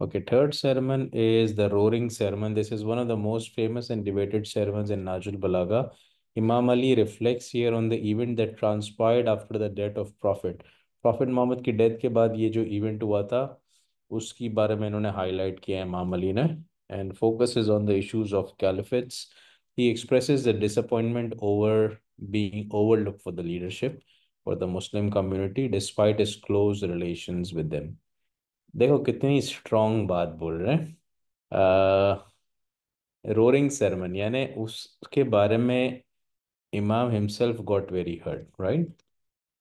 Okay, third sermon is the Roaring Sermon. This is one of the most famous and debated sermons in Najul Balaga. Imam Ali reflects here on the event that transpired after the death of Prophet. Prophet Muhammad ki death ke baad ye jo event hua tha, uski bare mein unhone highlight kiya Imam Ali ne and focuses on the issues of caliphates. He expresses the disappointment over being overlooked for the leadership for the Muslim community despite his close relations with them. देखो कितनी strong बात बोल रहे हैं roaring sermon यानी उसके बारे में Imam himself got very hurt right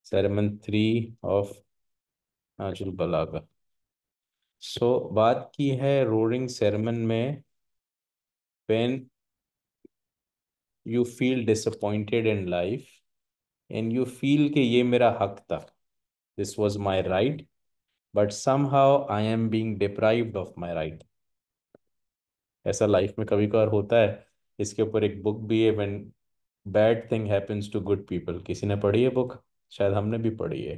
sermon three of आजुल बलागा सो so, बात की है रोरिंग सेरेमन में when you feel disappointed in life and you feel कि ये मेरा हक था this was my right but somehow I am being deprive of my right ऐसा लाइफ में कभी कभार होता है इसके ऊपर एक बुक भी है when bad thing happens to good people किसी ने पढ़ी है बुक शायद हमने भी पढ़ी है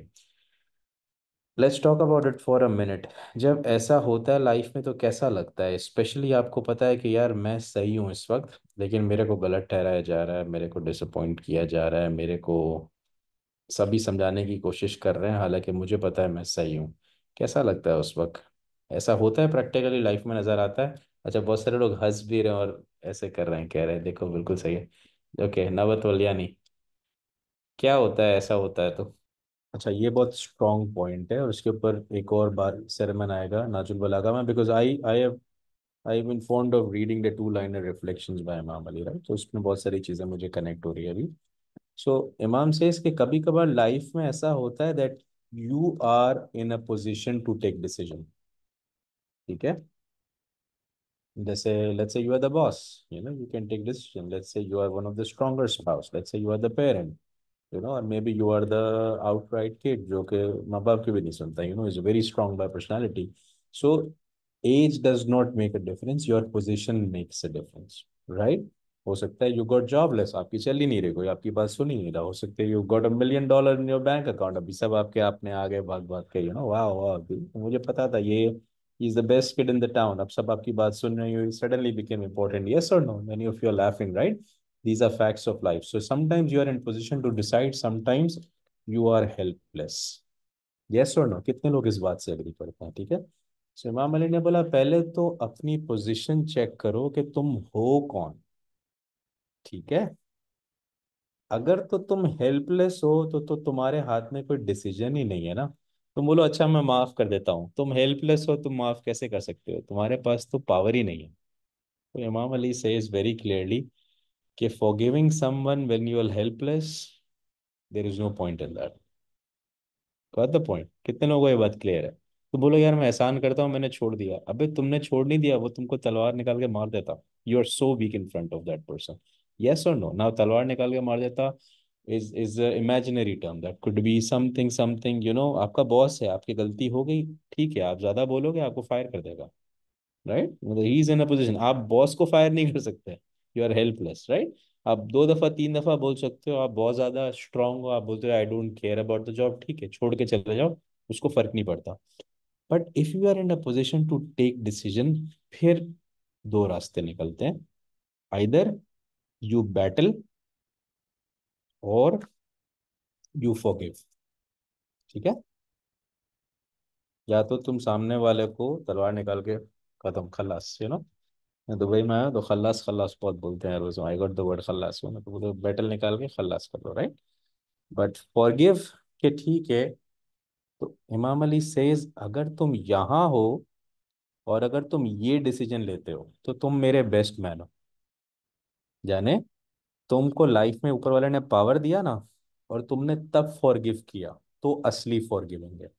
let's talk about it for a minute जब ऐसा होता है लाइफ में तो कैसा लगता है स्पेशली आपको पता है कि यार मैं सही हूँ इस वक्त लेकिन मेरे को गलत ठहराया जा रहा है मेरे को डिसअपॉइंट किया जा रहा है मेरे को सभी समझाने की कोशिश कर रहे हैं हालांकि मुझे पता है मैं सही हूँ कैसा लगता है उस वक्त ऐसा होता है प्रैक्टिकली लाइफ में नज़र आता है अच्छा बहुत सारे लोग हंस भी रहे हैं और ऐसे कर रहे हैं कह रहे हैं देखो बिल्कुल सही है ओके नवत वलियानी क्या होता है ऐसा होता है तो अच्छा ये बहुत स्ट्रॉन्ग पॉइंट है और इसके ऊपर एक और बार सेरेमन आएगा नाजुल बलागा में because I I have I been fond of reading the two liner reflection by Imam Ali right तो उसमें बहुत सारी चीज़ें मुझे कनेक्ट हो रही है अभी सो so, इमाम सेज इसके कभी कभार लाइफ में ऐसा होता है that you are in a position to take decision Let's say, जैसे let's say you are the boss you know you can take decision let's say you are one of the stronger spouse let's say you are the parent you know or maybe you are the outright kid okay. कि माँ बाप की you know is very strong by personality so age does not make a difference your position makes a difference right हो सकता है you got jobless आपकी चल ही नहीं रही कोई आपकी बात सुन ही नहीं रहा हो सकता है you got a million dollar in your bank account अभी सब आपके आपने आ गए भाग भाग के यू नो वाह वाह मुझे पता था ये is the best kid in the town अब सब आपकी बात सुन रहे हो सडनली बिकेम इंपॉर्टेंट यस और no many of you are laughing right these are facts of life so sometimes you are in position to decide sometimes you are helpless yes or no कितने लोग इस बात से agree करते हैं ठीक है सो इमाम अली ने बोला पहले तो अपनी पोजिशन चेक करो कि तुम हो कौन ठीक है अगर तो तुम हेल्पलेस हो तो तो तुम्हारे हाथ में कोई डिसीजन ही नहीं है ना तुम बोलो अच्छा मैं माफ कर देता हूँ तुम हेल्पलेस हो तुम माफ कैसे कर सकते हो तुम्हारे पास तो पावर ही नहीं है तो Imam Ali says is very clearly कि for giving someone when you are helpless there is no point in that got the point कितने लोगों को ये बात क्लियर है तो बोलो यार मैं एहसान करता हूँ मैंने छोड़ दिया अबे तुमने छोड़ नहीं दिया वो तुमको तलवार निकाल के मार देता you are so weak in front of that person yes or no now talwar nikal ke maar deta is is a imaginary term that could be something something you know आपका बॉस है आपकी गलती हो गई ठीक है आप ज्यादा बोलोगे आपको फायर कर देगा राइट मतलब he is in a position आप बॉस को फायर नहीं कर सकते यू आर हेल्पलेस राइट आप दो दफा तीन दफा बोल सकते हो आप बहुत ज्यादा स्ट्रांग हो आप बोलते हो I don't care about the job ठीक है छोड़ के चले जाओ उसको फर्क नहीं पड़ता but if you are in a position to take decision फिर दो रास्ते निकलते हैं either you battle or you forgive ठीक है या तो तुम सामने वाले को तलवार निकाल के खत्म खल्लास यू नो मैं दुबई में आया तो खल्लास खल्लास बहुत बोलते हैं रोज आई गॉट द वर्ड खल्लास यू नो तो बैटल निकाल के खल्लास कर लो राइट बट फॉरगिव के ठीक है तो इमाम अली सेज अगर तुम यहाँ हो और अगर तुम ये डिसीजन लेते हो तो तुम मेरे बेस्ट मैन हो यानी तुमको लाइफ में ऊपर वाले ने पावर दिया ना और तुमने तब फॉरगिव किया तो असली फॉरगिविंग है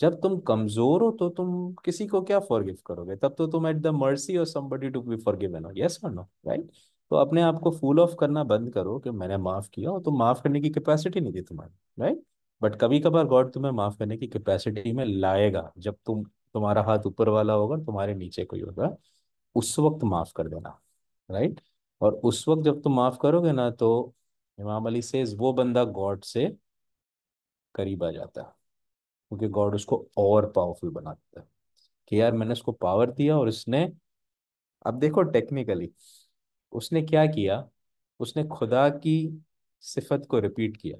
जब तुम कमजोर हो तो तुम किसी को क्या फॉरगिव करोगे तब तो तुम at the mercy of somebody to be forgiven हो यस और नो राइट तो अपने आप को फूल ऑफ करना बंद करो कि मैंने माफ किया और तुम माफ करने की कैपेसिटी नहीं थी तुम्हारी राइट बट कभी कभार गॉड तुम्हें माफ करने की कैपेसिटी में लाएगा जब तुम तुम्हारा हाथ ऊपर वाला होगा तुम्हारे नीचे कोई होगा उस वक्त माफ कर देना राइट और उस वक्त जब तुम माफ़ करोगे ना तो इमाम अली से वो बंदा गॉड से करीब आ जाता है क्योंकि गॉड उसको और पावरफुल बनाता है कि यार मैंने उसको पावर दिया और इसने अब देखो टेक्निकली उसने क्या किया उसने खुदा की सिफत को रिपीट किया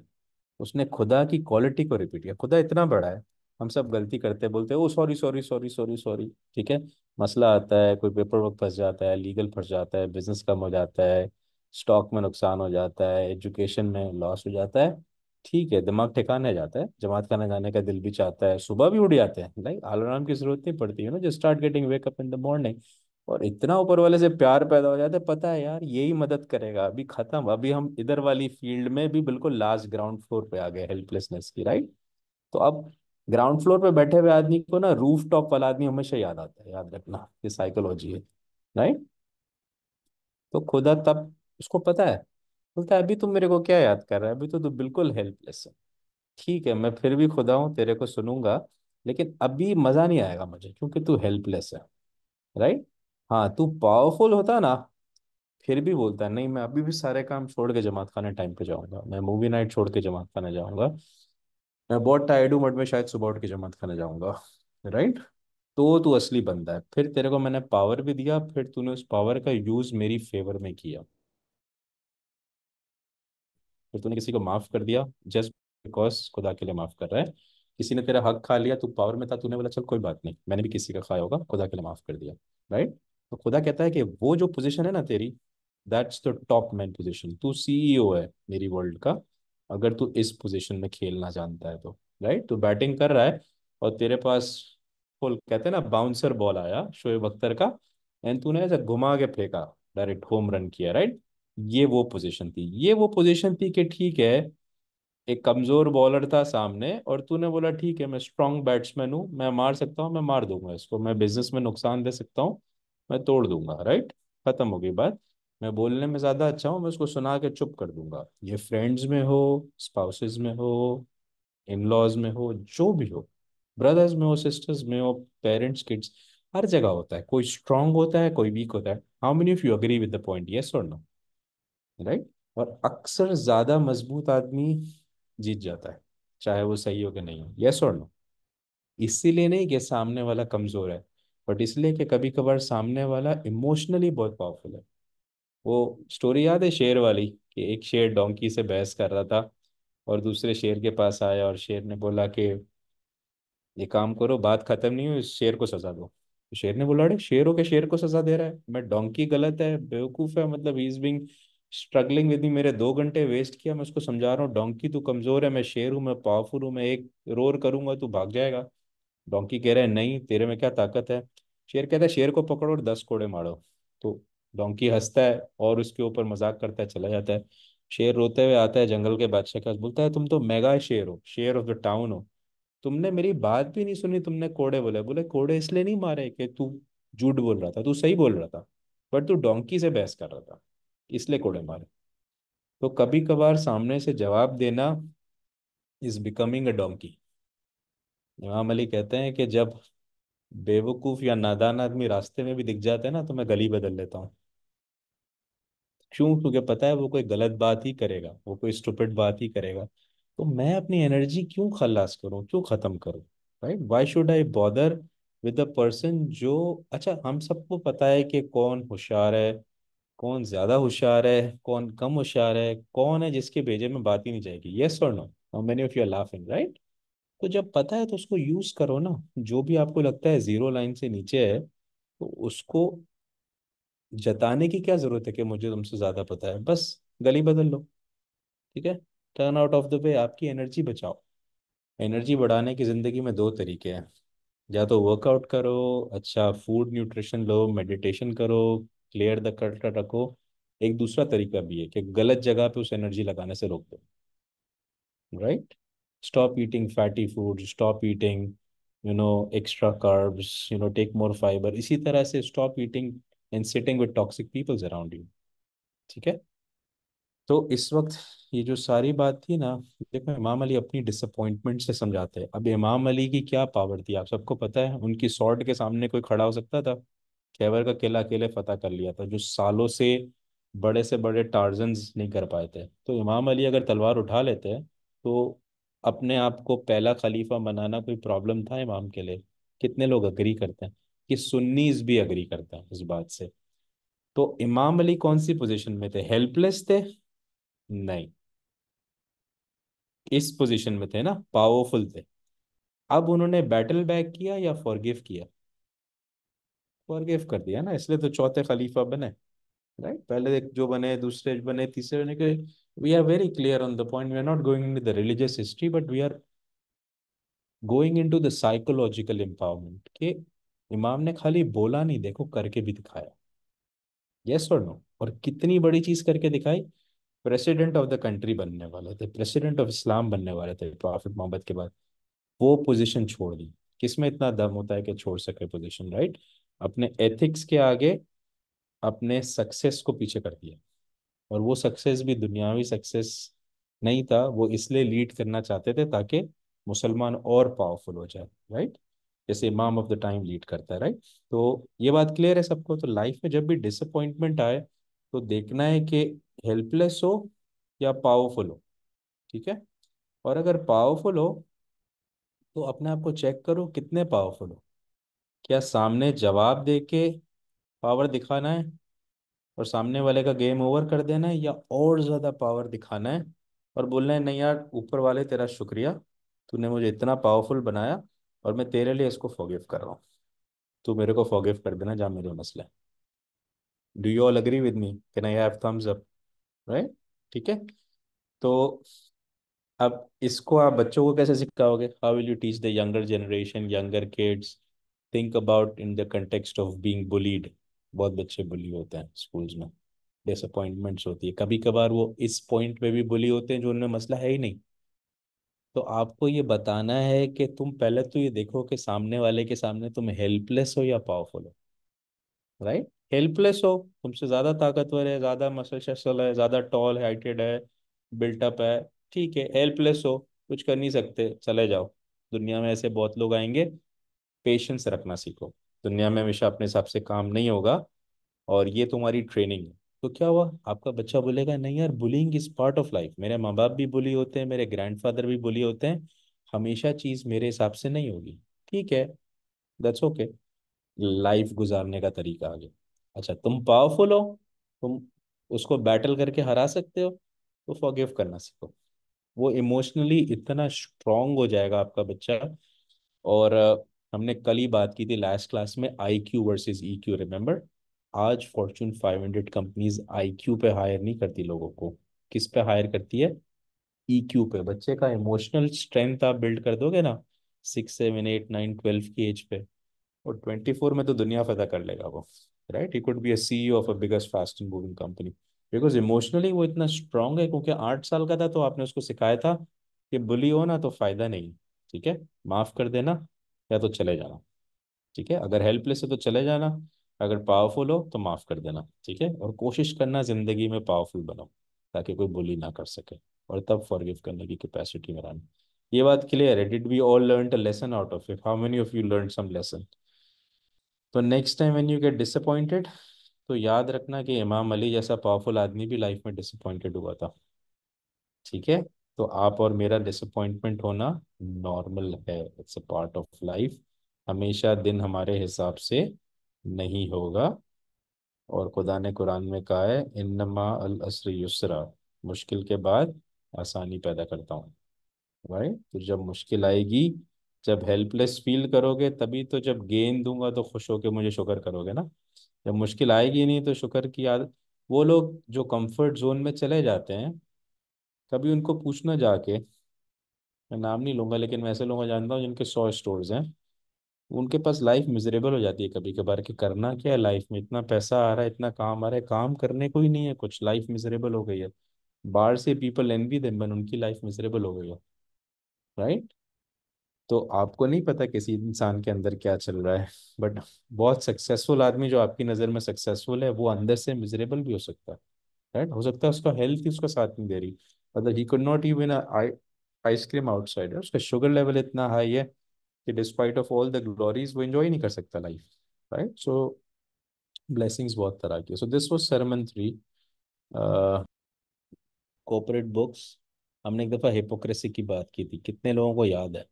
उसने खुदा की क्वालिटी को रिपीट किया खुदा इतना बड़ा है हम सब गलती करते हैं बोलते हैं oh sorry sorry sorry sorry sorry ठीक है मसला आता है कोई पेपर वर्क फंस जाता है लीगल फंस जाता है बिजनेस कम हो जाता है स्टॉक में नुकसान हो जाता है एजुकेशन में लॉस हो जाता है ठीक है दिमाग ठिकाने जाता है जमात खाना जाने का दिल भी चाहता है सुबह भी उठ जाते हैं लाइक अलार्म की जरूरत नहीं पड़ती है ना just start getting wake up in the morning और इतना ऊपर वाले से प्यार पैदा हो जाता है पता है यार यही मदद करेगा अभी खत्म अभी हम इधर वाली फील्ड में भी बिल्कुल लास्ट ग्राउंड फ्लोर पे आ गए हेल्पलेसनेस की राइट तो अब ग्राउंड फ्लोर पे बैठे हुए आदमी को ना रूफ टॉप वाला आदमी हमेशा याद आता है याद रखना ये साइकोलॉजी है राइट तो खुदा तब उसको पता है बोलता है अभी तुम मेरे को क्या याद कर रहा है अभी तो तू बिल्कुल हेल्पलेस है ठीक है मैं फिर भी खुदा हूँ तेरे को सुनूंगा लेकिन अभी मज़ा नहीं आएगा मुझे क्योंकि तू हेल्पलेस है राइट हाँ तू पावरफुल होता ना फिर भी बोलता नहीं मैं अभी भी सारे काम छोड़ के जमात खाना टाइम पे जाऊंगा मैं मूवी नाइट छोड़ के जमात खाना जाऊंगा मैं बहुत टायर्ड हूँ बट मैं शायद सुबह उठ के जमात खाने जाऊंगा राइट तो तू तो असली बंदा है फिर तेरे को मैंने पावर भी दिया फिर तूने उस पावर का यूज मेरी फेवर में किया फिर तूने किसी को माफ कर दिया जस्ट बिकॉज खुदा के लिए माफ कर रहा है किसी ने तेरा हक खा लिया तू पावर में था तूने बोला चल कोई बात नहीं मैंने भी किसी का खाया होगा खुदा के लिए माफ कर दिया राइट तो खुदा कहता है कि वो जो पोजिशन है ना तेरी that's the top man position तू सीईओ है मेरी वर्ल्ड का अगर तू इस पोजीशन में खेलना जानता है तो राइट तू बैटिंग कर रहा है और तेरे पास फुल कहते हैं ना बाउंसर बॉल आया शोएब अख्तर का एंड तूने ऐसा घुमा के फेंका डायरेक्ट होम रन किया राइट ये वो पोजीशन थी ये वो पोजीशन थी कि ठीक है एक कमजोर बॉलर था सामने और तूने बोला ठीक है मैं स्ट्रांग बैट्समैन हूँ मैं मार सकता हूँ मैं मार दूंगा इसको मैं बिजनेस में नुकसान दे सकता हूँ मैं तोड़ दूंगा राइट खत्म हो गई बात मैं बोलने में ज़्यादा अच्छा हूँ मैं उसको सुना के चुप कर दूंगा ये फ्रेंड्स में हो स्पाउसेस में हो इन लॉज में हो जो भी हो ब्रदर्स में हो सिस्टर्स में हो पेरेंट्स किड्स हर जगह होता है कोई स्ट्रांग होता है कोई वीक होता है how many of you agree with the point yes और नो राइट और अक्सर ज़्यादा मजबूत आदमी जीत जाता है चाहे वो सही हो कि नहीं हो यस और नो इसीलिए नहीं कि सामने वाला कमज़ोर है बट इसलिए कि कभी कभार सामने वाला इमोशनली बहुत पावरफुल है वो स्टोरी याद है शेर वाली कि एक शेर डोंकी से बहस कर रहा था और दूसरे शेर के पास आया और शेर ने बोला कि ये काम करो बात खत्म नहीं हुई शेर को सजा दो तो शेर ने बोला अरे शेर हो के शेर को सजा दे रहा है मैं डोंकी गलत है बेवकूफ़ है मतलब is being struggling with me मेरे दो घंटे वेस्ट किया मैं उसको समझा रहा हूँ डोंकी तू कमज़ोर है मैं शेर हूँ मैं पावरफुल हूँ मैं एक रोर करूंगा तू भाग जाएगा डोंकी कह रहा है नहीं तेरे में क्या ताकत है शेर कहता है शेर को पकड़ो और दस कोड़े मारो तो डोंकी हंसता है और उसके ऊपर मजाक करता है चला जाता है शेर रोते हुए आता है जंगल के बादशाह के पास बोलता है तुम तो मेगा शेर हो शेर ऑफ द टाउन हो तुमने मेरी बात भी नहीं सुनी तुमने कोड़े बोले बोले कोड़े इसलिए नहीं मारे कि तू झूठ बोल रहा था तू सही बोल रहा था बट तू डोंकी से बहस कर रहा था इसलिए कोड़े मारे तो कभी कभार सामने से जवाब देना इज बिकमिंग अ डोंकी इमाम अली कहते हैं कि जब बेवकूफ़ या नादान आदमी रास्ते में भी दिख जाते हैं ना तो मैं गली बदल लेता हूँ क्यों क्योंकि पता है वो कोई गलत बात ही करेगा वो कोई स्टूपिड बात ही करेगा तो मैं अपनी एनर्जी क्यों खलास करूँ क्यों ख़त्म करूँ right why should I bother with a person जो अच्छा हम सबको पता है कि कौन होशियार है कौन ज़्यादा होशियार है कौन कम होशियार है कौन है जिसके भेजे में बात ही नहीं जाएगी yes or no how many of you're laughing right तो जब पता है तो उसको यूज़ करो ना जो भी आपको लगता है ज़ीरो लाइन से नीचे है तो उसको जताने की क्या जरूरत है कि मुझे तुमसे ज्यादा पता है बस गली बदल लो ठीक है turn out of the way आपकी एनर्जी बचाओ एनर्जी बढ़ाने की जिंदगी में दो तरीके हैं या तो वर्कआउट करो अच्छा फूड न्यूट्रिशन लो मेडिटेशन करो क्लियर द कट रखो एक दूसरा तरीका भी है कि गलत जगह पे उस एनर्जी लगाने से रोक दो right stop eating fatty food stop eating you know extra carbs you know take more fibre इसी तरह से stop eating and sitting with toxic peoples around you ठीक है तो इस वक्त ये जो सारी बात थी ना देखो इमाम अली अपनी डिसअपॉइंटमेंट से समझाते हैं अब इमाम अली की क्या पावर थी आप सबको पता है उनकी सॉर्ट के सामने कोई खड़ा हो सकता था खैबर का किला अकेले फतेह कर लिया था जो सालों से बड़े से बड़े टार्जन नहीं कर पाए थे तो इमाम अली अगर तलवार उठा लेते हैं तो अपने आप को पहला खलीफा बनाना कोई प्रॉब्लम था इमाम के लिए कितने लोग अग्री करते हैं कि सुन्नीज भी अग्री करता है इस बात से तो इमाम अली कौन सी पोजीशन में थे हेल्पलेस थे नहीं इस पोजीशन में थे ना पावरफुल थे अब उन्होंने बैटल बैक किया या फॉरगिव किया फॉरगिव कर दिया ना इसलिए तो चौथे खलीफा बने राइट पहले एक जो बने दूसरे बने तीसरे बने के we are very clear on the point we are not going in the religious history but we are going into the psychological empowerment के इमाम ने खाली बोला नहीं देखो करके भी दिखाया यस और नो और कितनी बड़ी चीज करके दिखाई प्रेसिडेंट ऑफ द कंट्री बनने वाले थे प्रेसिडेंट ऑफ इस्लाम बनने वाले थे प्रॉफिट मोहम्मद के बाद वो पोजीशन छोड़ दी किसमें इतना दम होता है कि छोड़ सके पोजीशन राइट अपने एथिक्स के आगे अपने सक्सेस को पीछे कर दिया और वो सक्सेस भी दुनियावी सक्सेस नहीं था वो इसलिए लीड करना चाहते थे ताकि मुसलमान और पावरफुल हो जाए राइट जैसे इमाम ऑफ द टाइम लीड करता है राइट तो ये बात क्लियर है सबको तो लाइफ में जब भी डिसअपॉइंटमेंट आए तो देखना है कि हेल्पलेस हो या पावरफुल हो ठीक है और अगर पावरफुल हो तो अपने आप को चेक करो कितने पावरफुल हो क्या सामने जवाब दे के पावर दिखाना है और सामने वाले का गेम ओवर कर देना है या और ज़्यादा पावर दिखाना है और बोलना है नहीं यार ऊपर वाले तेरा शुक्रिया तूने मुझे इतना पावरफुल बनाया और मैं तेरे लिए इसको फॉगिव कर रहा हूँ तू मेरे को फॉगिव कर देना जहाँ मेरे मसले do you all agree with me can I have thumbs up right ठीक है तो अब इसको आप बच्चों को कैसे सिखाओगे how will you teach the younger generation younger kids think about in the context of being bullied बहुत बच्चे बुली होते हैं स्कूल्स में डिसअपॉइंटमेंट्स होती है कभी कभार वो इस पॉइंट पे भी बुली होते हैं जो उनमें मसला है ही नहीं तो आपको ये बताना है कि तुम पहले तो ये देखो कि सामने वाले के सामने तुम हेल्पलेस हो या पावरफुल हो राइट हेल्पलेस हो तुमसे ज्यादा ताकतवर है ज्यादा मसल शसल है ज्यादा टॉल हाइटेड है बिल्टअप है ठीक है हेल्पलेस हो कुछ कर नहीं सकते चले जाओ दुनिया में ऐसे बहुत लोग आएंगे पेशेंस रखना सीखो दुनिया में हमेशा अपने हिसाब से काम नहीं होगा और ये तुम्हारी ट्रेनिंग है तो क्या हुआ आपका बच्चा बोलेगा नहीं यार bullying is part of life मेरे माँ बाप भी बुली होते हैं मेरे ग्रैंडफादर भी बुली होते हैं हमेशा चीज मेरे हिसाब से नहीं होगी ठीक है दैट्स ओके लाइफ गुजारने का तरीका आगे अच्छा तुम पावरफुल हो तुम उसको बैटल करके हरा सकते हो तो फॉरगिव करना सीखो वो इमोशनली इतना स्ट्रांग हो जाएगा आपका बच्चा और हमने कल ही बात की थी लास्ट क्लास में IQ versus EQ remember आज फॉर्चून 500 कंपनीज आईक्यू पे हायर नहीं करती लोगों को किस पे हायर करती है ईक्यू e पे बच्चे का इमोशनल स्ट्रेंथ आप बिल्ड कर दोगे ना six seven eight nine twelve की एज पे और ट्वेंटी फोर में तो दुनिया फायदा कर लेगा वो right he could be a CEO of a biggest fast moving company because emotionally वो इतना स्ट्रांग है क्योंकि आठ साल का था तो आपने उसको सिखाया था कि बुली हो ना तो फायदा नहीं ठीक है माफ कर देना या तो चले जाना ठीक है अगर हेल्पलेस है तो चले जाना अगर पावरफुल हो तो माफ़ कर देना ठीक है और कोशिश करना ज़िंदगी में पावरफुल बनो ताकि कोई बुली ना कर सके और तब फॉरगिव करने की कैपेसिटी में रहना ये बात क्लियर है did we all learn a lesson out of it how many of you learn some lesson तो next time when you get disappointed तो याद रखना कि इमाम अली जैसा पावरफुल आदमी भी लाइफ में डिसअपॉइंटेड हुआ था ठीक है तो आप और मेरा डिसअपॉइंटमेंट होना नॉर्मल है it's a part of life हमेशा दिन हमारे हिसाब से नहीं होगा और खुदा ने कुरान में कहा है इन्नमा अल असर युसरा मुश्किल के बाद आसानी पैदा करता हूँ राइट तो जब मुश्किल आएगी जब हेल्पलेस फील करोगे तभी तो जब गेन दूंगा तो खुश होकर मुझे शुक्र करोगे ना जब मुश्किल आएगी नहीं तो शुक्र की याद वो लोग जो कंफर्ट जोन में चले जाते हैं कभी उनको पूछना जाके मैं नाम नहीं लूँगा लेकिन मैं ऐसे लोगों जानता हूँ जिनके सौ स्टोर्स हैं उनके पास लाइफ मिजरेबल हो जाती है कभी कभार कि करना क्या है लाइफ में इतना पैसा आ रहा है इतना काम आ रहा है काम करने को ही नहीं है कुछ लाइफ मिजरेबल हो गई है बाहर से पीपल एन देम बन उनकी लाइफ मिजरेबल हो गई है राइट तो आपको नहीं पता किसी इंसान के अंदर क्या चल रहा है बट बहुत सक्सेसफुल आदमी जो आपकी नज़र में सक्सेसफुल है वो अंदर से मिजरेबल भी हो सकता है राइट हो सकता है उसका हेल्थ ही उसका साथ नहीं दे रही मतलब ही could not win ice cream outside उसका शुगर लेवल इतना हाई है कि despite of all the glories वो इन्जॉय नहीं कर सकता लाइफ राइट सो ब्लेसिंग्स बहुत तरह की so this was sermon three corporate books हमने एक दफ़ा हिपोक्रेसी की बात की थी कितने लोगों को याद है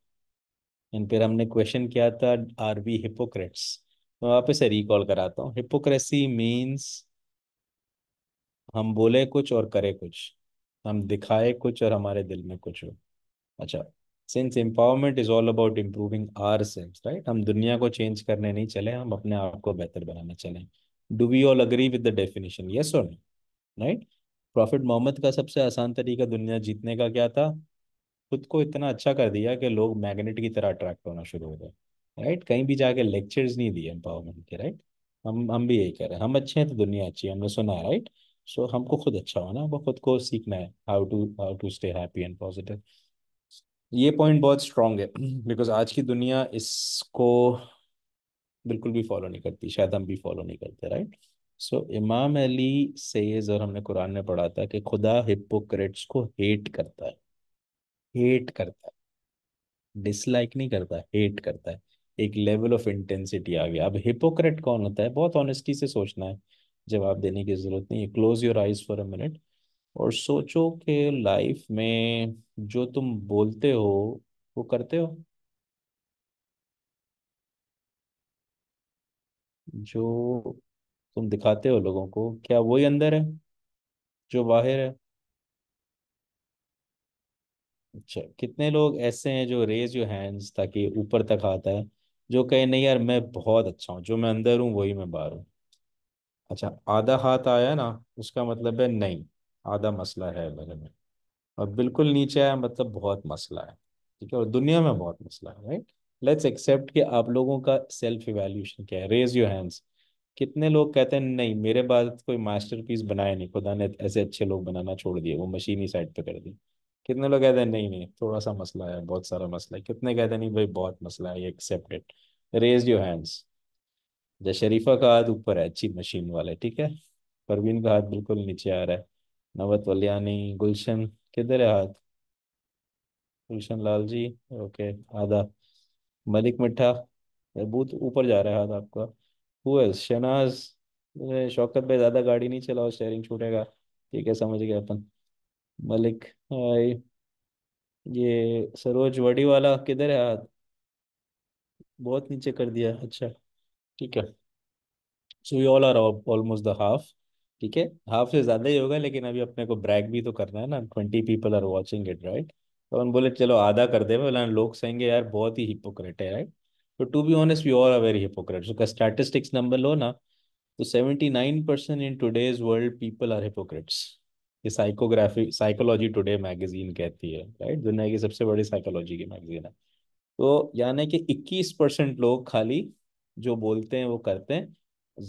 एंड फिर हमने क्वेश्चन किया था आर वी हिपोक्रेट्स मैं वापस से रिकॉल कराता हूँ हिपोक्रेसी मीन्स हम बोले कुछ और करे कुछ हम दिखाए कुछ और हमारे दिल में कुछ हो अच्छा since empowerment is all about improving our selves right हम दुनिया को चेंज करने नहीं चले हम अपने आप को बेहतर बनाने चले do we all agree with the definition yes और नो राइट प्रॉफिट मोहम्मद का सबसे आसान तरीका दुनिया जीतने का क्या था खुद को इतना अच्छा कर दिया कि लोग मैग्नेट की तरह अट्रैक्ट होना शुरू हो गए राइट कहीं भी जाके लेक्चर्स नहीं दिए एम्पावरमेंट के राइट हम हम भी यही कर रहे हैं हम अच्छे हैं तो दुनिया अच्छी है हमने सुना है राइट सो हमको खुद अच्छा होना हमको खुद को सीखना है how to how to stay happy and positive ये पॉइंट बहुत स्ट्रांग है बिकॉज आज की दुनिया इसको बिल्कुल भी फॉलो नहीं करती शायद हम भी फॉलो नहीं करते राइट सो so, इमाम अली सेज और हमने कुरान में पढ़ा था कि खुदा हिपोक्रेट्स को हेट करता है हेट करता है डिसलाइक नहीं करता हेट करता है एक लेवल ऑफ इंटेंसिटी आ गया अब हिपोक्रेट कौन होता है बहुत ऑनेस्टी से सोचना है जवाब देने की जरूरत नहीं है close your eyes for a minute और सोचो कि लाइफ में जो तुम बोलते हो वो करते हो जो तुम दिखाते हो लोगों को क्या वही अंदर है जो बाहर है अच्छा कितने लोग ऐसे हैं जो रेज योर हैंड्स ताकि ऊपर तक आता है जो कहे नहीं यार मैं बहुत अच्छा हूँ जो मैं अंदर हूँ वही मैं बाहर हूँ अच्छा आधा हाथ आया ना उसका मतलब है नहीं आधा मसला है मेरे में और बिल्कुल नीचे आया मतलब बहुत मसला है ठीक है और दुनिया में बहुत मसला है राइट लेट्स एक्सेप्ट कि आप लोगों का सेल्फ इवेल्यूशन क्या है रेज योर हैंड्स कितने लोग कहते हैं नहीं मेरे बाद कोई मास्टरपीस बनाया नहीं खुदा ने ऐसे अच्छे लोग बनाना छोड़ दिए वो मशीनी साइड पे कर दी कितने लोग कहते हैं नहीं नहीं थोड़ा सा मसला है बहुत सारा मसला है कितने कहते हैं नहीं भाई बहुत मसला है एक्सेप्टेड रेज योर हैंड्स जय शरीफा का हाथ ऊपर है अच्छी मशीन वाले ठीक है परवीन का हाथ बिल्कुल नीचे आ रहा है नवत वलियानी गुलशन किधर है हाथ गुलशन लाल जी ओके आधा मलिक मिठा बहुत ऊपर जा रहा है हाथ आपका शनाज शौकत भाई ज़्यादा गाड़ी नहीं चलाओ शेयरिंग छूटेगा ठीक है समझ गया अपन मलिक हाय ये सरोज वडी वाला किधर है हाथ बहुत नीचे कर दिया अच्छा ठीक है so you all are almost the half ठीक है हाफ से ज्यादा ही होगा लेकिन अभी अपने को ब्रैक भी तो करना है ना twenty people are watching it right तो हम बोले चलो आधा कर दे बोला लोग सहेंगे यार बहुत ही हिपोक्रेट है राइट तो to be honest we all are very hypocrite उसका स्टैटिस्टिक्स नंबर लो ना तो seventy nine percent in today's world people are hypocrites ये साइकोग्राफी साइकोलॉजी टुडे मैगजीन कहती है राइट दुनिया की सबसे बड़ी साइकोलॉजी की मैगजीन है तो यानी कि इक्कीस परसेंट लोग खाली जो बोलते हैं वो करते हैं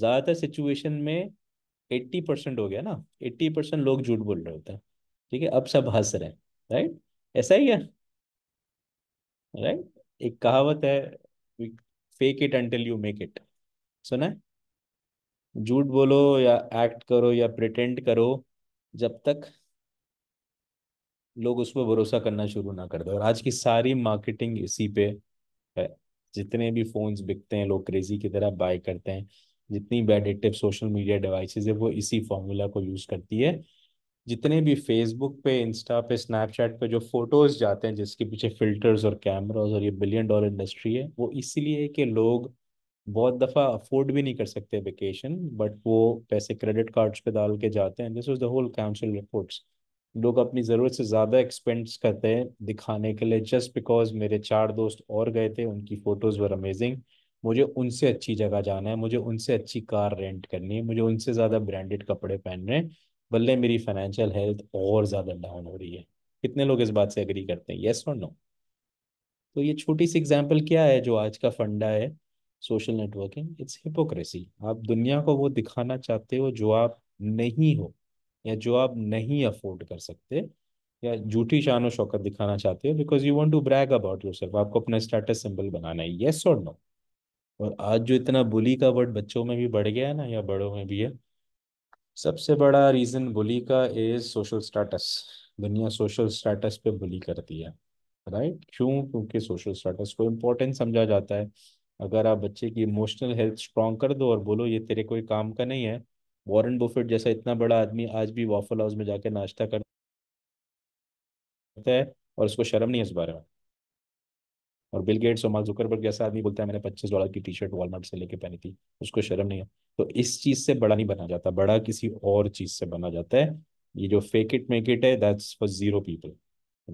ज़्यादातर सिचुएशन में एट्टी परसेंट हो गया ना एट्टी परसेंट लोग झूठ बोल रहे होते हैं ठीक है अब सब हंस रहे हैं राइट ऐसा ही है राइट एक कहावत है fake it until you make it सुना है झूठ बोलो या एक्ट करो या प्रिटेंड करो जब तक लोग उस पर भरोसा करना शुरू ना कर दो और आज की सारी मार्केटिंग इसी पे है जितने भी फोन्स बिकते हैं लोग क्रेजी की तरह बाय करते हैं जितनी भी एडिक्टिव सोशल मीडिया डिवाइस है वो इसी फॉर्मूला को यूज़ करती है जितने भी फेसबुक पे इंस्टा पे स्नैपचैट पे जो फोटोज जाते हैं जिसके पीछे फिल्टर्स और कैमराज और ये बिलियन डॉलर इंडस्ट्री है वो इसीलिए है कि लोग बहुत दफ़ा अफोर्ड भी नहीं कर सकते वेकेशन बट वो पैसे क्रेडिट कार्ड्स पे डाल के जाते हैं this was the whole council reports लोग अपनी ज़रूरत से ज़्यादा एक्सपेंड्स करते हैं दिखाने के लिए जस्ट बिकॉज मेरे चार दोस्त और गए थे उनकी फ़ोटोज़ वर अमेजिंग मुझे उनसे अच्छी जगह जाना है मुझे उनसे अच्छी कार रेंट करनी है मुझे उनसे ज़्यादा ब्रांडेड कपड़े पहनने हैं बल्ले मेरी फाइनेंशियल हेल्थ और ज़्यादा डाउन हो रही है कितने लोग इस बात से एग्री करते हैं येस और नो तो ये छोटी सी एग्जाम्पल क्या है जो आज का फंडा है सोशल नेटवर्किंग इट्स हिपोक्रेसी आप दुनिया को वो दिखाना चाहते हो जो आप नहीं हो या जो आप नहीं अफोर्ड कर सकते या झूठी शान शौकत दिखाना चाहते हो because you want to brag about yourself आपको अपना स्टेटस सिंबल बनाना है येस और नो और आज जो इतना बुली का वर्ड बच्चों में भी बढ़ गया है ना या बड़ों में भी है सबसे बड़ा रीज़न बुली का इज सोशल स्टेटस दुनिया सोशल स्टेटस पे बुली करती है राइट क्यों क्योंकि सोशल स्टेटस को इम्पोर्टेंट समझा जाता है अगर आप बच्चे की इमोशनल हेल्थ स्ट्रॉन्ग कर दो और बोलो ये तेरे कोई काम का नहीं है वॉरेन बुफेट जैसा इतना बड़ा आदमी आज भी वाफल हाउस में जाके नाश्ता करता है और उसको शर्म नहीं है इस बारे में और बिल गेट्स और मार्क जुकरबर्ग जैसा आदमी बोलता है मैंने पच्चीस डॉलर की टी शर्ट वॉलमार्ट से लेके पहनी थी उसको शर्म नहीं है तो इस चीज से बड़ा नहीं बना जाता बड़ा किसी और चीज से बना जाता है ये जो फेक इट मेक इट है that's for zero people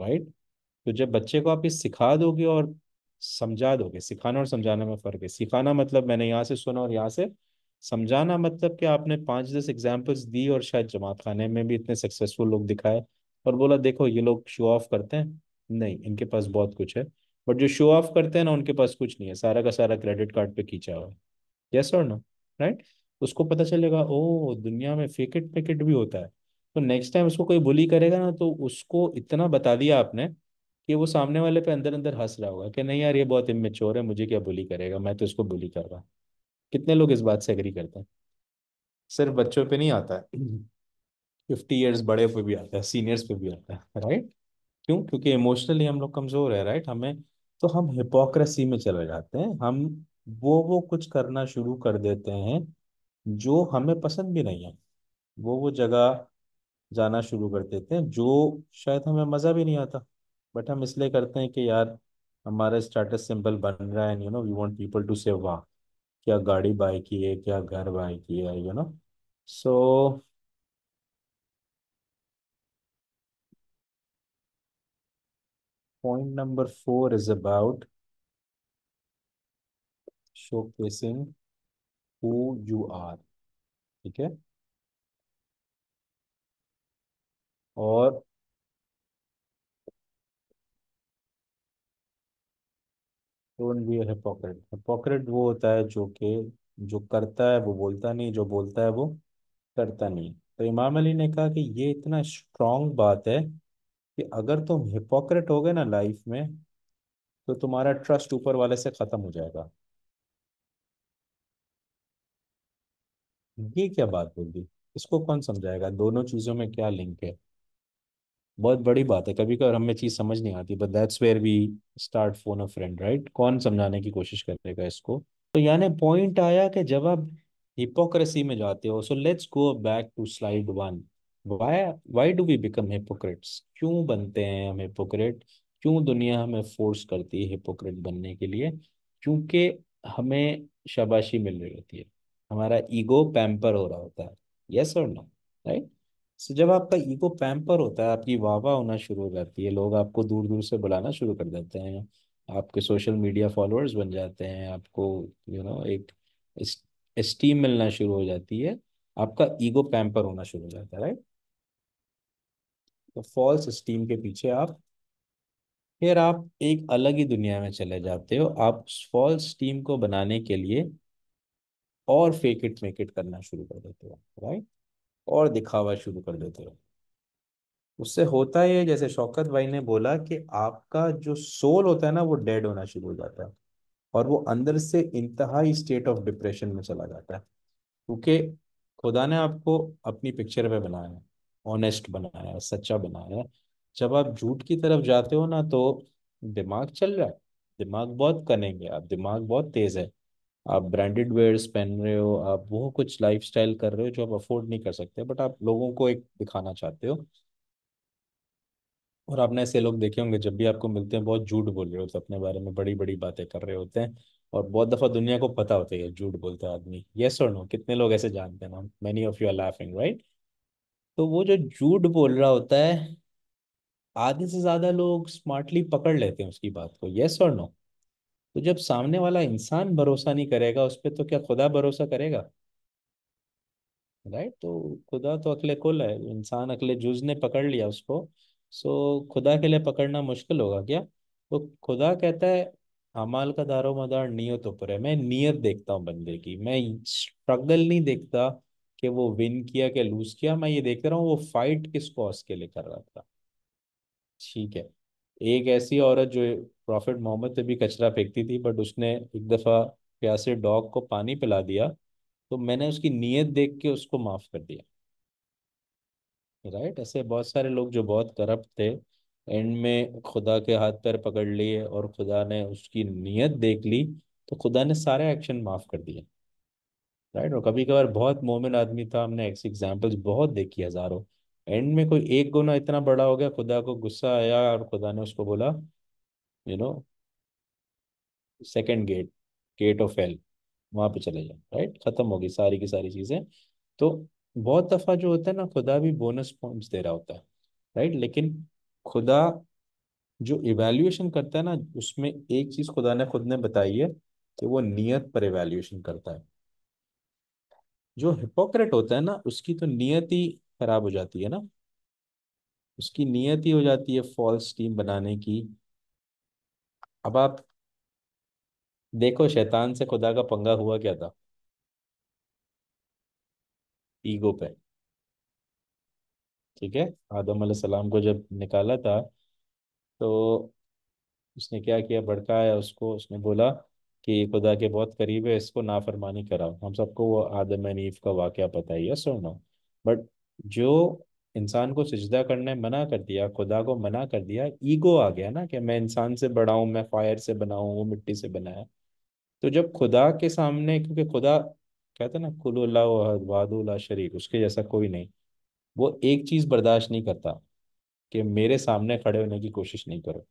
right तो जब बच्चे को आप ये सिखा दोगे और समझा दोगे सिखाना और समझाना में फर्क है सिखाना मतलब मैंने यहाँ से सुना और यहाँ से समझाना मतलब कि आपने पांच दस एग्जाम्पल्स दी और शायद जमात खाने में भी इतने सक्सेसफुल लोग दिखाए और बोला देखो ये लोग शो ऑफ करते हैं नहीं इनके पास बहुत कुछ है और जो शो ऑफ करते हैं ना उनके पास कुछ नहीं है सारा का सारा क्रेडिट कार्ड पे खींचा हुआ है यस और नो राइट उसको पता चलेगा ओ दुनिया में फेकेट पेकेट भी होता है तो नेक्स्ट टाइम उसको कोई बुली करेगा ना तो उसको इतना बता दिया आपने कि वो सामने वाले पे अंदर अंदर हंस रहा होगा कि नहीं यार ये बहुत इमेच्योर है मुझे क्या बुली करेगा मैं तो इसको बुली कर रहा कितने लोग इस बात से एग्री करते हैं सिर्फ बच्चों पे नहीं आता है फिफ्टी ईयर्स बड़े पे भी आता है सीनियर्स पे भी आता है राइट क्यों क्योंकि इमोशनली हम लोग कमज़ोर है राइट हमें तो हम हिपोक्रेसी में चले जाते हैं हम वो वो कुछ करना शुरू कर देते हैं जो हमें पसंद भी नहीं है वो वो जगह जाना शुरू कर देते हैं जो शायद हमें मज़ा भी नहीं आता बट हम इसलिए करते हैं कि यार हमारा स्टेटस सिंबल बन रहा है you know we want people to say वाह क्या गाड़ी बाय की है क्या घर बाय की है you know so point number four is about showcasing who you are ठीक है और डोंट बी हिपोक्रेट हिपोक्रेट वो होता है जो कि जो करता है वो बोलता नहीं जो बोलता है वो करता नहीं तो इमाम अली ने कहा कि ये इतना स्ट्रॉन्ग बात है कि अगर तुम हिपोक्रेट हो गए ना लाइफ में तो तुम्हारा ट्रस्ट ऊपर वाले से खत्म हो जाएगा ये क्या बात बोल दी इसको कौन समझाएगा दोनों चीजों में क्या लिंक है बहुत बड़ी बात है कभी कभी हमें चीज समझ नहीं आती but that's where we start phone a friend right कौन समझाने की कोशिश करेगा इसको तो यानी पॉइंट आया कि जब आप हिपोक्रेसी में जाते हो so let's go back to slide one why why do we become hypocrites क्यों बनते हैं हम हिपोक्रेट क्यों दुनिया हमें फोर्स करती है हिपोक्रेट बनने के लिए क्योंकि हमें शबाशी मिल रही होती है हमारा ईगो पैम्पर हो रहा होता है यस और नो राइट सो जब आपका ईगो पैम्पर होता है आपकी वाह वाह होना शुरू हो जाती है लोग आपको दूर दूर से बुलाना शुरू कर देते हैं आपके सोशल मीडिया फॉलोअर्स बन जाते हैं आपको यू you नो know, एक इस, इस्टीम मिलना शुरू हो जाती है आपका ईगो पैम्पर होना शुरू हो जाता है राइट तो फॉल्स स्टीम के पीछे आप फिर आप एक अलग ही दुनिया में चले जाते हो आप फॉल्स स्टीम को बनाने के लिए और फेक इट मेक इट करना शुरू कर देते हो राइट और दिखावा शुरू कर देते हो उससे होता है जैसे शौकत भाई ने बोला कि आपका जो सोल होता है ना वो डेड होना शुरू हो जाता है और वो अंदर से इंतहाई स्टेट ऑफ डिप्रेशन में चला जाता है क्योंकि खुदा ने आपको अपनी पिक्चर में बनाया है ऑनेस्ट बनाया सच्चा बनाया जब आप झूठ की तरफ जाते हो ना तो दिमाग चल रहा है दिमाग बहुत कनेंगे आप दिमाग बहुत तेज है आप ब्रांडेड वेयर्स पहन रहे हो आप वो कुछ लाइफ कर रहे हो जो आप अफोर्ड नहीं कर सकते बट आप लोगों को एक दिखाना चाहते हो और आपने ऐसे लोग देखे होंगे जब भी आपको मिलते हैं बहुत झूठ बोल रहे होते हैं अपने बारे में बड़ी बड़ी बातें कर रहे होते हैं और बहुत दफा दुनिया को पता होता है झूठ बोलता हैं आदमी यस और नो कितने लोग ऐसे जानते हैं many many of you are laughing right तो वो जो झूठ बोल रहा होता है आधे से ज़्यादा लोग स्मार्टली पकड़ लेते हैं उसकी बात को येस और नो तो जब सामने वाला इंसान भरोसा नहीं करेगा उस पर तो क्या खुदा भरोसा करेगा राइट तो खुदा तो अकले कुल है इंसान अकले जुज ने पकड़ लिया उसको सो खुदा के लिए पकड़ना मुश्किल होगा क्या तो खुदा कहता है अमाल का दारो मदार नियत ऊपर है तो मैं नियत देखता हूँ बंदे की मैं स्ट्रगल नहीं देखता कि वो विन किया कि लूज किया मैं ये देख रहा हूँ वो फाइट किस कॉज के लिए कर रहा था ठीक है एक ऐसी औरत जो प्रॉफिट मोहम्मद पे भी कचरा फेंकती थी बट उसने एक दफ़ा प्यासे डॉग को पानी पिला दिया तो मैंने उसकी नीयत देख के उसको माफ़ कर दिया राइट ऐसे बहुत सारे लोग जो बहुत करप्ट थे एंड में खुदा के हाथ पैर पकड़ लिए और खुदा ने उसकी नीयत देख ली तो खुदा ने सारे एक्शन माफ़ कर दिया राइट और कभी कभार बहुत मोमिन आदमी था हमने ऐसी एग्जाम्पल्स बहुत देखी हजारों एंड में कोई एक गुना इतना बड़ा हो गया खुदा को गुस्सा आया और खुदा ने उसको बोला you know second gate gate of hell वहाँ पे चले जाओ राइट ख़त्म होगी सारी की सारी चीज़ें तो बहुत दफ़ा जो होता है ना खुदा भी बोनस पॉइंट्स दे रहा होता है राइट लेकिन खुदा जो इवेल्युएशन करता है ना उसमें एक चीज़ खुदा ने खुद ने बताई है कि वो नीयत पर इवेल्युएशन करता है जो हिपोक्रेट होता है ना उसकी तो नियति खराब हो जाती है ना उसकी नियति हो जाती है फॉल्स टीम बनाने की अब आप देखो शैतान से खुदा का पंगा हुआ क्या था ईगो पे ठीक है आदम सलाम को जब निकाला था तो उसने क्या किया भड़काया उसको उसने बोला कि खुदा के बहुत करीब है इसको नाफरमानी कराओ हम सबको वो आदम नीफ का वाक्य पता ही है सुनना बट जो इंसान को सजदा करने मना कर दिया खुदा को मना कर दिया ईगो आ गया ना कि मैं इंसान से बड़ा हूँ मैं फायर से बना हूँ वो मिट्टी से बना है तो जब खुदा के सामने क्योंकि खुदा कहते ना कुल्ला शरीक उसके जैसा कोई नहीं वो एक चीज़ बर्दाश्त नहीं करता कि मेरे सामने खड़े होने की कोशिश नहीं करो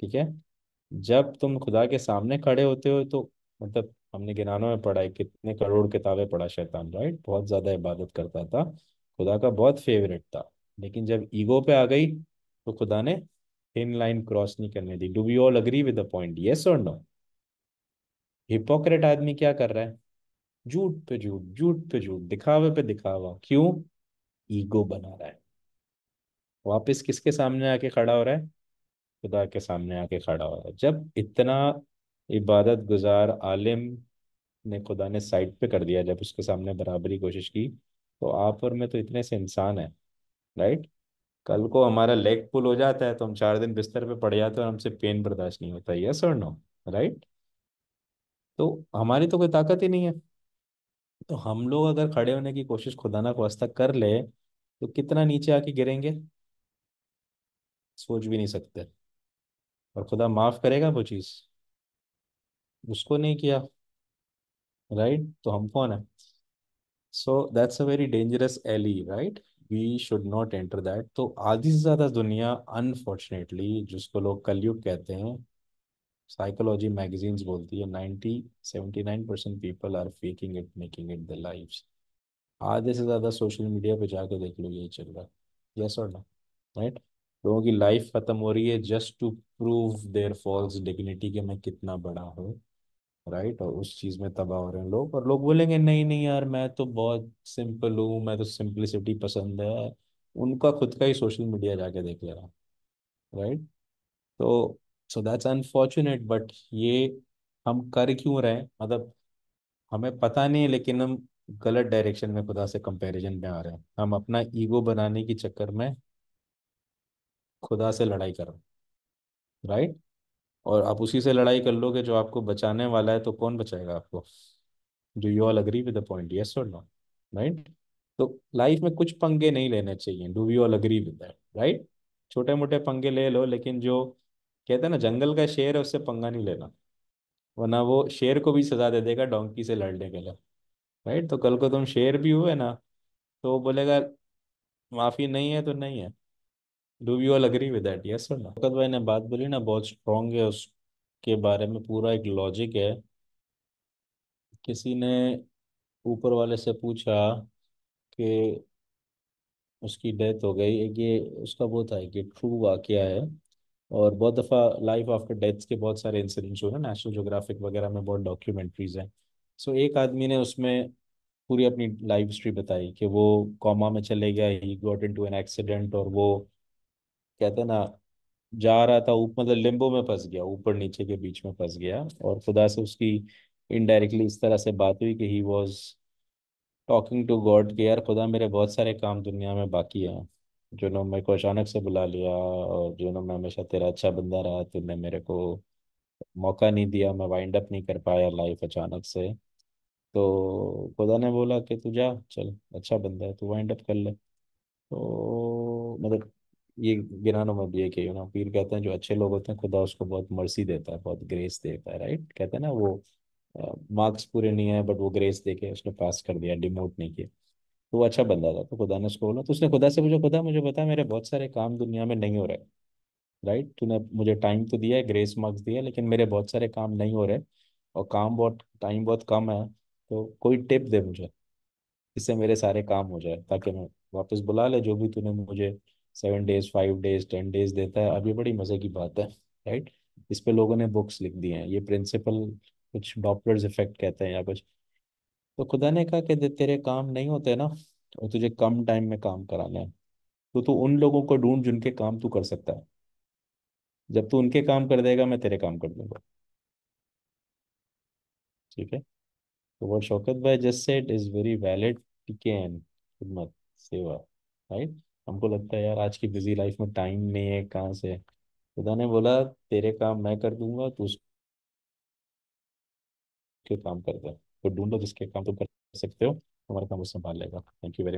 ठीक है जब तुम खुदा के सामने खड़े होते हो तो मतलब हमने गिनानों में पढ़ा है कितने करोड़ किताबें पढ़ा शैतान राइट बहुत ज़्यादा इबादत करता था खुदा का बहुत फेवरेट था लेकिन जब ईगो पे आ गई तो खुदा ने इन लाइन क्रॉस नहीं करने दी do we all agree with the point yes और नो हिपोक्रेट आदमी क्या कर रहा है झूठ पे झूठ झूठ पे झूठ दिखावे पे दिखावा क्यों ईगो बना रहा है वापस किसके सामने आके खड़ा हो रहा है खुदा के सामने आके खड़ा हो रहा है जब इतना इबादत गुजार आलिम ने खुदा ने साइड पे कर दिया जब उसके सामने बराबरी कोशिश की तो आप और मैं तो इतने से इंसान हैं राइट कल को हमारा लेग पुल हो जाता है तो हम चार दिन बिस्तर पे पड़ जाते हैं और हमसे पेन बर्दाश्त नहीं होता यस और नो राइट तो हमारी तो कोई ताकत ही नहीं है तो हम लोग अगर खड़े होने की कोशिश खुदा ना वास्ता कर ले तो कितना नीचे आके गिरेंगे सोच भी नहीं सकते और खुदा माफ़ करेगा वो चीज़ उसको नहीं किया राइट तो हम कौन है so that's a very dangerous alley right we should not enter that तो आधी से ज़्यादा दुनिया अनफॉर्चुनेटली जिसको लोग कलयुग कहते हैं साइकोलॉजी मैगजीन्स बोलती है ninety seventy nine percent people are faking it making it the life आधे से ज़्यादा सोशल मीडिया पे जाके देख लो यही चल रहा है यस और ना राइट लोगों की लाइफ खत्म हो रही है just to prove their false dignity के मैं कितना बड़ा हूँ राइट और उस चीज में तबाह हो रहे हैं लोग और लोग बोलेंगे नहीं नहीं यार मैं तो बहुत सिंपल हूँ मैं तो सिंपलिसिटी पसंद है उनका खुद का ही सोशल मीडिया जाके देख ले रहा राइट तो सो दैट्स अनफॉर्चुनेट बट ये हम कर क्यों रहे हैं मतलब हमें पता नहीं है लेकिन हम गलत डायरेक्शन में खुदा से कंपैरिजन में आ रहे हैं हम अपना ईगो बनाने के चक्कर में खुदा से लड़ाई करो राइट और आप उसी से लड़ाई कर लोगे जो आपको बचाने वाला है तो कौन बचाएगा आपको do you all agree with the point yes और नो राइट तो लाइफ में कुछ पंगे नहीं लेने चाहिए do you all agree with that right छोटे मोटे पंगे ले लो लेकिन जो कहते हैं ना जंगल का शेर है उससे पंगा नहीं लेना वरना वो शेर को भी सजा दे देगा डोंकी से लड़ने के लिए राइट तो कल को तुम शेर भी हुए ना तो बोलेगा माफ़ी नहीं है तो नहीं है do you all agree with that yes और ना भाई ने बात बोली ना बहुत स्ट्रॉन्ग है उसके बारे में पूरा एक लॉजिक है किसी ने ऊपर वाले से पूछा कि उसकी डेथ हो गई ये उसका वो था कि ट्रू वाक्य है और बहुत दफ़ा लाइफ आफ्टर डेथ के बहुत सारे इंसिडेंट्स हुए हैं नेशनल जोग्राफिक वगैरह में बहुत डॉक्यूमेंट्रीज हैं सो एक आदमी ने उसमें पूरी अपनी लाइफ हिस्ट्री बताई कि वो कॉमा में चले गया he got into an accident और वो कहते ना जा रहा था ऊपर मतलब लिम्बो में फंस गया ऊपर नीचे के बीच में फंस गया और खुदा से उसकी इनडायरेक्टली इस तरह से बात हुई कि he was talking to God के यार खुदा मेरे बहुत सारे काम दुनिया में बाकी हैं जिन्होंने मेरे को अचानक से बुला लिया और जिन्होंने मैं हमेशा तेरा अच्छा बंदा रहा तूने मेरे को मौका नहीं दिया मैं वाइंड अप नहीं कर पाया लाइफ अचानक से तो खुदा ने बोला कि तू जा चल अच्छा बंदा है तू वाइंड अप कर ले तो मतलब ये गिनानो मत दिया कि यू नो पीर कहते हैं जो अच्छे लोग होते हैं खुदा उसको बहुत मर्सी देता है बहुत ग्रेस देता है राइट कहते हैं ना वो मार्क्स पूरे नहीं आए बट वो ग्रेस दे के उसने पास कर दिया डिमोट नहीं किया तो वो अच्छा बंदा था तो खुदा ने उसको बोला तो उसने खुदा से मुझे खुदा मुझे पता मेरे बहुत सारे काम दुनिया में नहीं हो रहे राइट तूने मुझे टाइम तो दिया है ग्रेस मार्क्स दिया है लेकिन मेरे बहुत सारे काम नहीं हो रहे और काम बहुत टाइम बहुत कम है तो कोई टिप दे मुझे इससे मेरे सारे काम हो जाए ताकि मैं वापस बुला ले जो भी तूने मुझे seven days five days ten days देता है अभी बड़ी मजे की बात है राइट इस पे लोगों ने बुक्स लिख दी हैं ये प्रिंसिपल कुछ डॉपलर्स इफेक्ट कहते हैं या कुछ तो खुदा ने कहा कि तेरे काम नहीं होते ना और तुझे कम टाइम में काम कराना है तो तू उन लोगों को ढूंढ जिनके काम तू कर सकता है जब तू उनके काम कर देगा मैं तेरे काम कर दूंगा ठीक है तो वो शौकत भाई just set is very valid टिकैन खिदमत सेवा राइट right? हमको लगता है यार आज की बिजी लाइफ में टाइम नहीं है कहाँ से खुदा ने बोला तेरे काम मैं कर दूंगा तू उसके काम कर दे तो ढूंढो जिसके काम तुम कर सकते हो तुम्हारा काम वो संभाल लेगा थैंक यू वेरी